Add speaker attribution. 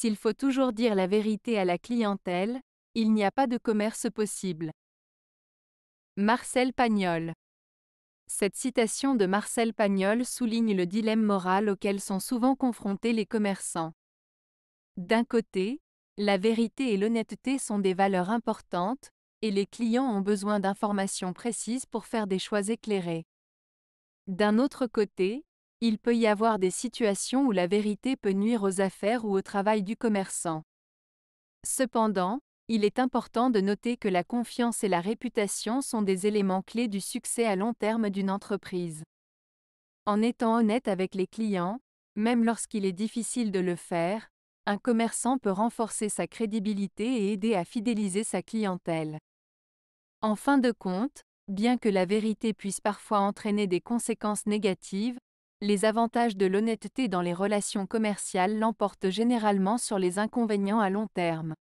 Speaker 1: S'il faut toujours dire la vérité à la clientèle, il n'y a pas de commerce possible. Marcel Pagnol Cette citation de Marcel Pagnol souligne le dilemme moral auquel sont souvent confrontés les commerçants. D'un côté, la vérité et l'honnêteté sont des valeurs importantes, et les clients ont besoin d'informations précises pour faire des choix éclairés. D'un autre côté, il peut y avoir des situations où la vérité peut nuire aux affaires ou au travail du commerçant. Cependant, il est important de noter que la confiance et la réputation sont des éléments clés du succès à long terme d'une entreprise. En étant honnête avec les clients, même lorsqu'il est difficile de le faire, un commerçant peut renforcer sa crédibilité et aider à fidéliser sa clientèle. En fin de compte, bien que la vérité puisse parfois entraîner des conséquences négatives, les avantages de l'honnêteté dans les relations commerciales l'emportent généralement sur les inconvénients à long terme.